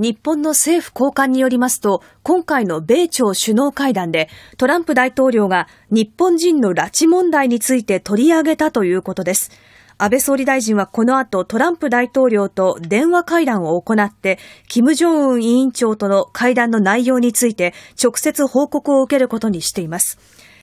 日本の政府高官によりますと、今回の米朝首脳会談で、トランプ大統領が日本人の拉致問題について取り上げたということです。安倍総理大臣はこの後トランプ大統領と電話会談を行って、金正恩委員長との会談の内容について直接報告を受けることにしています。